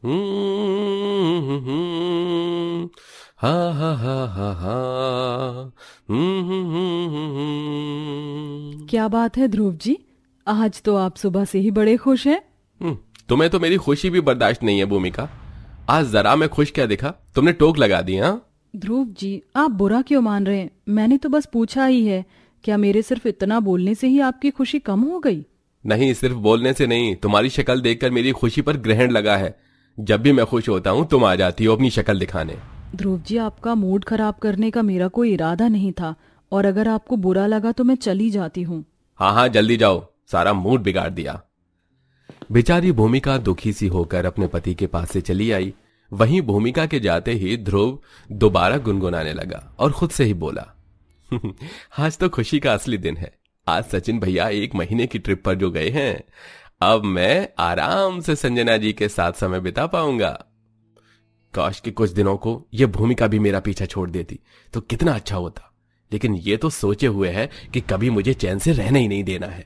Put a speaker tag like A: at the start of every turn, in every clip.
A: हा हा हा हा हा
B: क्या बात है ध्रुव जी आज तो आप सुबह से ही बड़े खुश हैं
A: हम्म, तुम्हें तो मेरी खुशी भी बर्दाश्त नहीं है भूमिका आज जरा मैं खुश क्या दिखा तुमने टोक लगा दी हाँ
B: ध्रुव जी आप बुरा क्यों मान रहे हैं मैंने तो बस पूछा ही है क्या मेरे सिर्फ इतना बोलने से ही आपकी खुशी कम हो गई
A: नहीं सिर्फ बोलने से नहीं तुम्हारी शक्ल देखकर मेरी खुशी पर ग्रहण लगा है जब भी मैं खुश होता हूँ तुम आ जाती हो अपनी शक्ल दिखाने
B: ध्रुव जी आपका मूड खराब करने का मेरा कोई इरादा नहीं था और अगर आपको बुरा लगा तो मैं चली जाती हूँ
A: हाँ हाँ जल्दी जाओ सारा मूड बिगाड़ दिया बेचारी भूमिका दुखी सी होकर अपने पति के पास से चली आई वहीं भूमिका के जाते ही ध्रुव दोबारा गुनगुनाने लगा और खुद से ही बोला आज तो खुशी का असली दिन है आज सचिन भैया एक महीने की ट्रिप पर जो गए हैं अब मैं आराम से संजना जी के साथ समय बिता पाऊंगा काश के कुछ दिनों को यह भूमिका भी मेरा पीछा छोड़ देती तो कितना अच्छा होता लेकिन ये तो सोचे हुए है कि कभी मुझे चैन से रहने ही नहीं देना है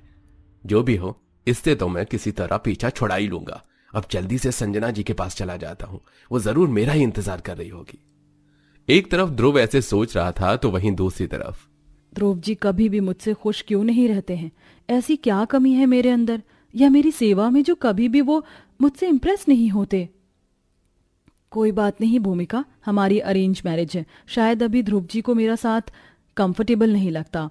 A: जो भी हो इससे तो मैं किसी तरह पीछा छोड़ा ही लूंगा अब जल्दी से संजना जी के पास चला जाता हूं वो जरूर मेरा ही इंतजार कर रही होगी एक तरफ ध्रुव ऐसे सोच रहा था तो वहीं दूसरी तरफ
B: ध्रुव जी कभी भी मुझसे खुश क्यों नहीं रहते हैं ऐसी क्या कमी है मेरे अंदर या मेरी सेवा में जो कभी भी वो मुझसे इम्प्रेस नहीं होते कोई बात नहीं भूमिका हमारी अरेंज मैरिज है शायद अभी ध्रुव जी को मेरा साथ कंफर्टेबल नहीं लगता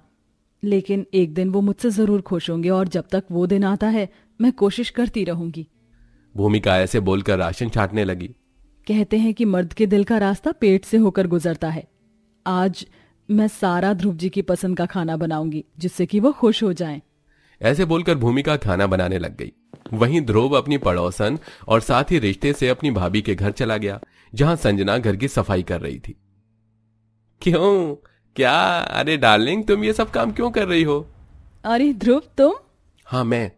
B: लेकिन एक दिन वो मुझसे जरूर खुश होंगे और जब तक वो दिन आता है मैं कोशिश करती रहूंगी
A: भूमिका ऐसे बोलकर राशन छाटने लगी
B: कहते हैं कि मर्द के दिल का रास्ता पेट से होकर गुजरता है आज मैं सारा ध्रुव जी की पसंद का खाना बनाऊंगी जिससे कि वो खुश हो जाएं।
A: ऐसे बोलकर भूमिका खाना बनाने लग गई वहीं ध्रुव अपनी पड़ोसन और साथ ही रिश्ते से अपनी भाभी के घर चला गया जहां संजना घर की सफाई कर रही थी क्यों क्या अरे डार्लिंग तुम ये सब काम क्यों कर रही हो
B: अरे ध्रुव तुम
A: हाँ मैं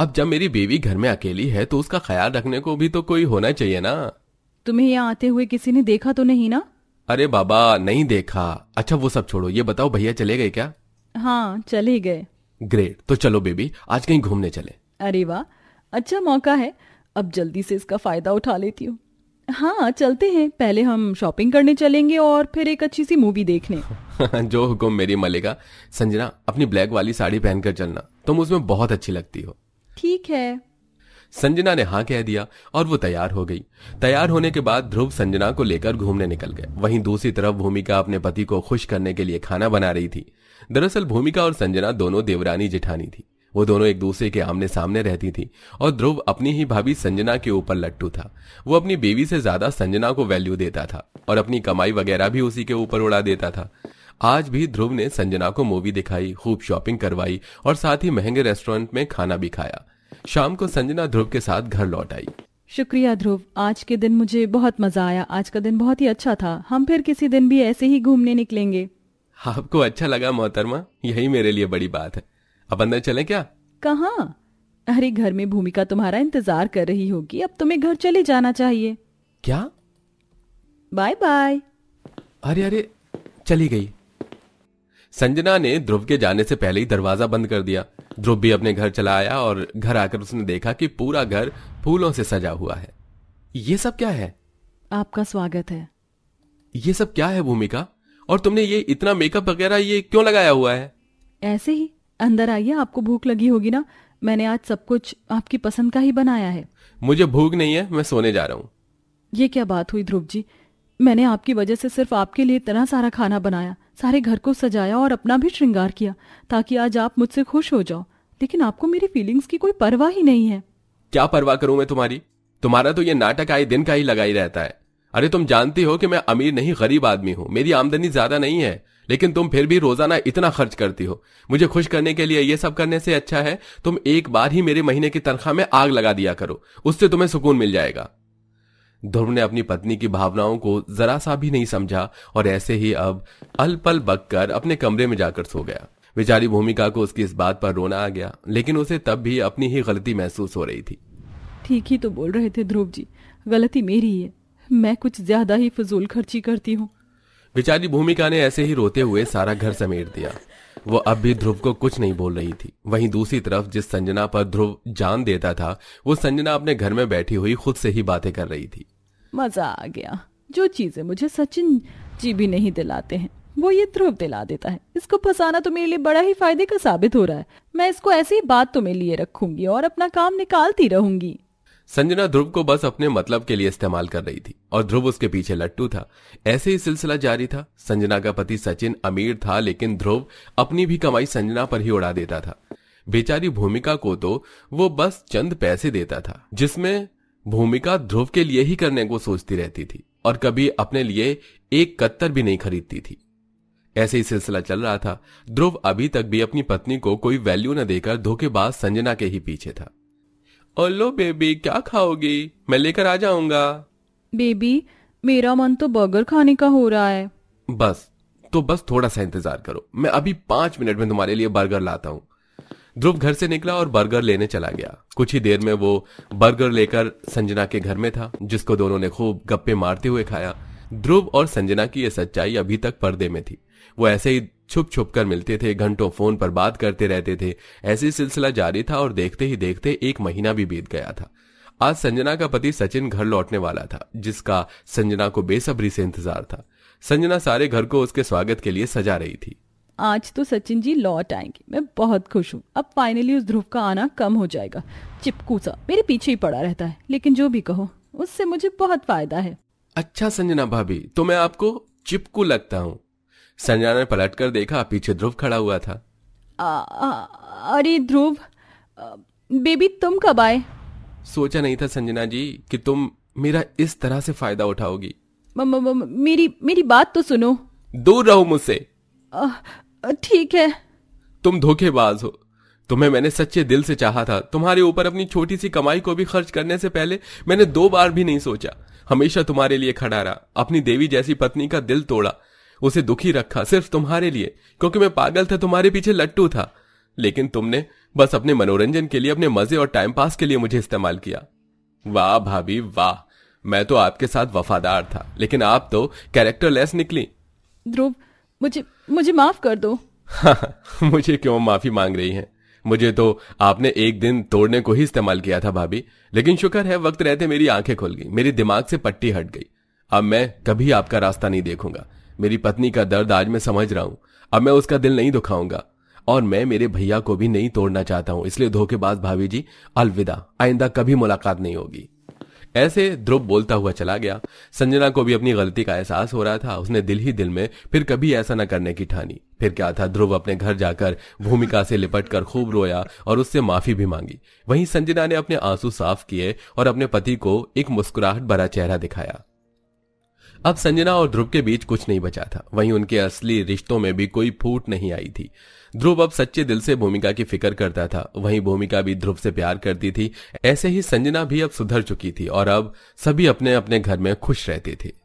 A: अब जब मेरी बीवी घर में अकेली है तो उसका ख्याल रखने को भी तो कोई होना चाहिए ना
B: तुम्हें यहाँ आते हुए किसी ने देखा तो नहीं ना
A: अरे बाबा नहीं देखा अच्छा वो सब छोड़ो ये बताओ भैया चले गए क्या
B: हाँ चले गए
A: ग्रेट तो चलो बेबी आज कहीं घूमने चले
B: अरे वाह अच्छा मौका है अब जल्दी से इसका फायदा उठा लेती हूँ हाँ चलते हैं पहले हम शॉपिंग करने चलेंगे और फिर एक अच्छी सी मूवी देखने
A: जो हुक्म मेरी मलिका संजना अपनी ब्लैक वाली साड़ी पहनकर चलना तुम उसमें बहुत अच्छी लगती हो ठीक है संजना ने हाँ कह दिया और वो तैयार हो गई तैयार होने के बाद ध्रुव संजना को लेकर घूमने निकल गए वहीं दूसरी तरफ भूमिका अपने पति को खुश करने के लिए खाना बना रही थी दरअसल भूमिका और संजना दोनों देवरानी जिठानी थी वो दोनों एक दूसरे के आमने सामने रहती थी और ध्रुव अपनी ही भाभी संजना के ऊपर लट्टू था वो अपनी बेबी से ज्यादा संजना को वैल्यू देता था और अपनी कमाई वगैरह भी उसी के ऊपर उड़ा देता था आज भी ध्रुव ने संजना को मूवी दिखाई खूब शॉपिंग करवाई और साथ ही महंगे रेस्टोरेंट में खाना भी खाया शाम को संजना ध्रुव के साथ घर लौट आई
B: शुक्रिया ध्रुव आज के दिन मुझे बहुत मजा आया आज का दिन बहुत ही अच्छा था हम फिर किसी दिन भी ऐसे ही घूमने निकलेंगे
A: आपको अच्छा लगा मोहतरमा यही मेरे लिए बड़ी बात है अब अंदर चले क्या
B: कहा अरे घर में भूमिका तुम्हारा इंतजार कर रही होगी अब तुम्हें घर चले जाना चाहिए क्या बाय बाय
A: अरे अरे चली गई संजना ने ध्रुव के जाने से पहले ही दरवाजा बंद कर दिया ध्रुव भी अपने घर चला आया और घर आकर उसने देखा कि पूरा घर फूलों से सजा हुआ है ये सब क्या है
B: आपका स्वागत है
A: ये सब क्या है भूमिका और तुमने ये इतना मेकअप वगैरह ये क्यों लगाया हुआ है
B: ऐसे ही अंदर आइए आपको भूख लगी होगी ना मैंने आज सब कुछ आपकी पसंद का ही बनाया है
A: मुझे भूख नहीं है मैं सोने जा रहा हूँ
B: ये क्या बात हुई ध्रुव जी मैंने आपकी वजह से सिर्फ आपके लिए इतना सारा खाना बनाया सारे घर को सजाया और अपना भी श्रृंगार किया ताकि आज आप मुझसे खुश हो जाओ लेकिन आपको मेरी फीलिंग्स की कोई परवाह ही नहीं है
A: क्या परवाह करूं मैं तुम्हारी तुम्हारा तो ये नाटक आए दिन का ही लगा ही रहता है अरे तुम जानती हो कि मैं अमीर नहीं गरीब आदमी हूँ मेरी आमदनी ज्यादा नहीं है लेकिन तुम फिर भी रोजाना इतना खर्च करती हो मुझे खुश करने के लिए ये सब करने से अच्छा है तुम एक बार ही मेरे महीने की तनख्वाह में आग लगा दिया करो उससे तुम्हें सुकून मिल जाएगा ध्रुव ने अपनी पत्नी की भावनाओं को जरा सा भी नहीं समझा और ऐसे ही अब अल पल बककर अपने कमरे में जाकर सो गया बेचारी भूमिका को उसकी इस बात पर रोना आ गया लेकिन उसे तब भी अपनी ही गलती महसूस हो रही थी
B: ठीक ही तो बोल रहे थे ध्रुव जी गलती मेरी है मैं कुछ ज्यादा ही फजूल खर्ची करती हूँ
A: बेचारी भूमिका ने ऐसे ही रोते हुए सारा घर समेट दिया वो अब भी ध्रुव को कुछ नहीं बोल रही थी वहीं दूसरी तरफ जिस संजना पर ध्रुव जान देता था वो संजना अपने घर में बैठी हुई खुद से ही बातें कर रही थी
B: मज़ा आ गया जो चीज़ें मुझे सचिन जी भी नहीं दिलाते हैं वो ये ध्रुव दिला देता है इसको फंसाना तो मेरे लिए बड़ा ही फायदे का साबित हो रहा है मैं इसको ऐसी बात तुम्हें तो लिए रखूंगी और अपना काम निकालती रहूंगी
A: संजना ध्रुव को बस अपने मतलब के लिए इस्तेमाल कर रही थी और ध्रुव उसके पीछे लट्टू था ऐसे ही सिलसिला जारी था संजना का पति सचिन अमीर था लेकिन ध्रुव अपनी भी कमाई संजना पर ही उड़ा देता था बेचारी भूमिका को तो वो बस चंद पैसे देता था जिसमें भूमिका ध्रुव के लिए ही करने को सोचती रहती थी और कभी अपने लिए एक कत्तर भी नहीं खरीदती थी ऐसे ही सिलसिला चल रहा था ध्रुव अभी तक भी अपनी पत्नी को कोई वैल्यू न देकर धोखेबाज संजना के ही पीछे था ओलो बेबी क्या खाओगी मैं लेकर आ जाऊंगा
B: बेबी मेरा मन तो बर्गर खाने का हो रहा है
A: बस तो बस थोड़ा सा इंतजार करो मैं अभी पांच मिनट में तुम्हारे लिए बर्गर लाता हूँ ध्रुव घर से निकला और बर्गर लेने चला गया कुछ ही देर में वो बर्गर लेकर संजना के घर में था जिसको दोनों ने खूब गप्पे मारते हुए खाया ध्रुव और संजना की यह सच्चाई अभी तक पर्दे में थी वो ऐसे ही छुप छुप कर मिलते थे घंटों फोन पर बात करते रहते थे ऐसे सिलसिला जारी था और देखते ही देखते एक महीना भी बीत गया था आज संजना का पति सचिन घर लौटने वाला था जिसका संजना को बेसब्री से इंतजार था संजना सारे घर को उसके स्वागत के लिए सजा रही थी
B: आज तो सचिन जी लौट आएंगे मैं बहुत खुश हूँ अब फाइनली उस ध्रुव का आना कम हो जाएगा चिपकू सा मेरे पीछे ही पड़ा रहता है लेकिन जो भी कहो उससे मुझे बहुत फायदा है
A: अच्छा संजना भाभी तो मैं आपको चिपकू लगता हूँ संजना ने पलट कर देखा पीछे ध्रुव खड़ा हुआ था
B: अरे ध्रुव बेबी तुम कब आए
A: सोचा नहीं था संजना जी कि तुम मेरा इस तरह से फायदा उठाओगी
B: म, म, म, मेरी मेरी बात तो सुनो
A: दूर रहो मुझसे ठीक है तुम धोखेबाज हो तुम्हें मैंने सच्चे दिल से चाहा था तुम्हारे ऊपर अपनी छोटी सी कमाई को भी खर्च करने से पहले मैंने दो बार भी नहीं सोचा हमेशा तुम्हारे लिए खड़ा रहा अपनी देवी जैसी पत्नी का दिल तोड़ा उसे दुखी रखा सिर्फ तुम्हारे लिए क्योंकि मैं पागल था तुम्हारे पीछे लट्टू था लेकिन तुमने बस अपने मनोरंजन के लिए अपने मजे और टाइम पास के लिए मुझे इस्तेमाल किया वाह भाभी वाह मैं तो आपके साथ वफादार था लेकिन आप तो कैरेक्टरलेस निकली
B: ध्रुव मुझे मुझे माफ कर दो
A: हाँ, मुझे क्यों माफी मांग रही हैं मुझे तो आपने एक दिन तोड़ने को ही इस्तेमाल किया था भाभी लेकिन शुक्र है वक्त रहते मेरी आंखें खुल गई मेरे दिमाग से पट्टी हट गई अब मैं कभी आपका रास्ता नहीं देखूंगा मेरी पत्नी का दर्द आज मैं समझ रहा हूं अब मैं उसका दिल नहीं दुखाऊंगा और मैं मेरे भैया को भी नहीं तोड़ना चाहता हूं इसलिए धोखेबाज भाभी जी अलविदा आइंदा कभी मुलाकात नहीं होगी ऐसे ध्रुव बोलता हुआ चला गया संजना को भी अपनी गलती का एहसास हो रहा था उसने दिल ही दिल में फिर कभी ऐसा न करने की ठानी फिर क्या था ध्रुव अपने घर जाकर भूमिका से लिपट कर खूब रोया और उससे माफी भी मांगी वहीं संजना ने अपने आंसू साफ किए और अपने पति को एक मुस्कुराहट भरा चेहरा दिखाया अब संजना और ध्रुव के बीच कुछ नहीं बचा था वहीं उनके असली रिश्तों में भी कोई फूट नहीं आई थी ध्रुव अब सच्चे दिल से भूमिका की फिक्र करता था वहीं भूमिका भी ध्रुव से प्यार करती थी ऐसे ही संजना भी अब सुधर चुकी थी और अब सभी अपने अपने घर में खुश रहते थे